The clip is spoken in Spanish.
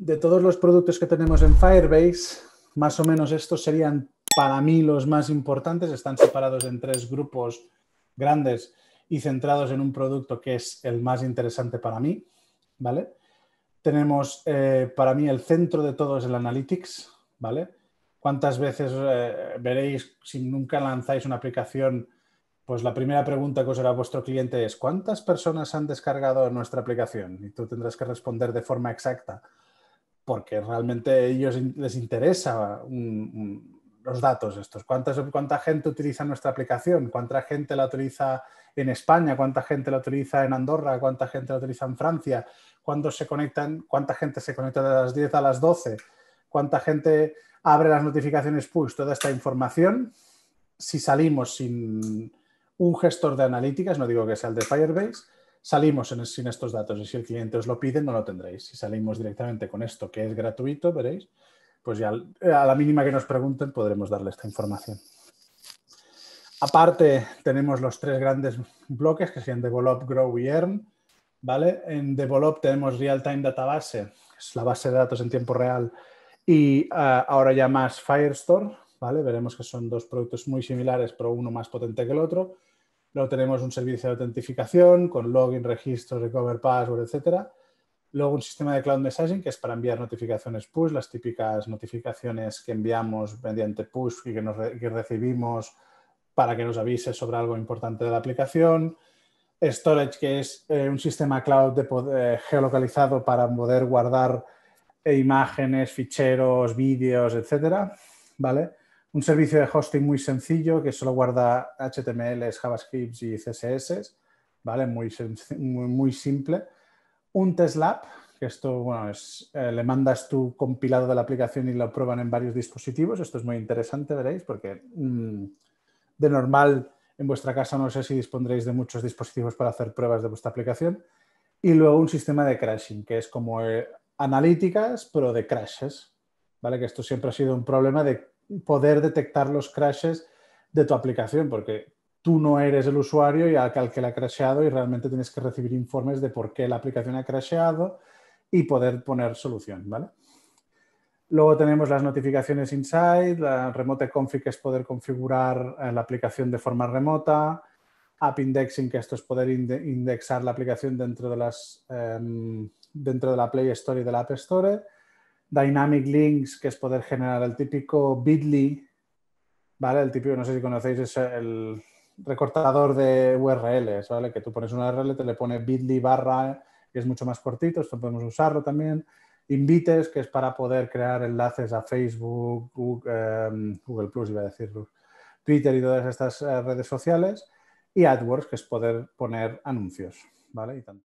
de todos los productos que tenemos en Firebase, más o menos estos serían para mí los más importantes. Están separados en tres grupos grandes y centrados en un producto que es el más interesante para mí. ¿Vale? Tenemos eh, para mí el centro de todo es el Analytics, ¿vale? ¿Cuántas veces eh, veréis si nunca lanzáis una aplicación? Pues la primera pregunta que os hará vuestro cliente es ¿cuántas personas han descargado nuestra aplicación? Y tú tendrás que responder de forma exacta porque realmente a ellos les interesa los datos estos. ¿Cuánta gente utiliza nuestra aplicación? ¿Cuánta gente la utiliza en España? ¿Cuánta gente la utiliza en Andorra? ¿Cuánta gente la utiliza en Francia? ¿Cuándo se conectan? ¿Cuánta gente se conecta de las 10 a las 12? ¿Cuánta gente abre las notificaciones push? Toda esta información, si salimos sin un gestor de analíticas, no digo que sea el de Firebase, Salimos sin estos datos y si el cliente os lo pide, no lo tendréis. Si salimos directamente con esto, que es gratuito, veréis, pues ya eh, a la mínima que nos pregunten podremos darle esta información. Aparte, tenemos los tres grandes bloques que serían Develop, Grow y Earn. ¿vale? En Develop tenemos Real Time Database, que es la base de datos en tiempo real, y eh, ahora ya más Firestore, ¿vale? Veremos que son dos productos muy similares, pero uno más potente que el otro. Luego tenemos un servicio de autentificación con login, registro, recover password, etcétera. Luego un sistema de cloud messaging que es para enviar notificaciones push, las típicas notificaciones que enviamos mediante push y que, nos recibimos para que nos avise sobre algo importante de la aplicación. Storage, que es eh, un sistema cloud de eh, geolocalizado para poder guardar imágenes, ficheros, vídeos, etcétera, ¿vale? un servicio de hosting muy sencillo que solo guarda HTML, JavaScript y CSS, ¿vale? Muy, muy, simple. Un test lab, que esto, bueno, es, eh, le mandas tu compilado de la aplicación y lo prueban en varios dispositivos. Esto es muy interesante, veréis, porque mm, de normal en vuestra casa no sé si dispondréis de muchos dispositivos para hacer pruebas de vuestra aplicación. Y luego un sistema de crashing, que es como eh, analíticas, pero de crashes, ¿vale? Que esto siempre ha sido un problema de poder detectar los crashes de tu aplicación, porque tú no eres el usuario y al, que le ha crasheado y realmente tienes que recibir informes de por qué la aplicación ha crasheado y poder poner solución, ¿vale? Luego tenemos las notificaciones inside, la remote config que es poder configurar eh, la aplicación de forma remota, app indexing que esto es poder indexar la aplicación dentro de las em, dentro de la Play Store y de la App Store Dynamic Links, que es poder generar el típico Bitly, ¿vale? El típico, no sé si conocéis, es el recortador de URLs, ¿vale? Que tú pones una URL, te le pone Bitly barra, que es mucho más cortito, esto podemos usarlo también. Invites, que es para poder crear enlaces a Facebook, em, Google, Plus, iba a decir, Twitter y todas estas eh, redes sociales. Y AdWords, que es poder poner anuncios, ¿vale? Y tanto.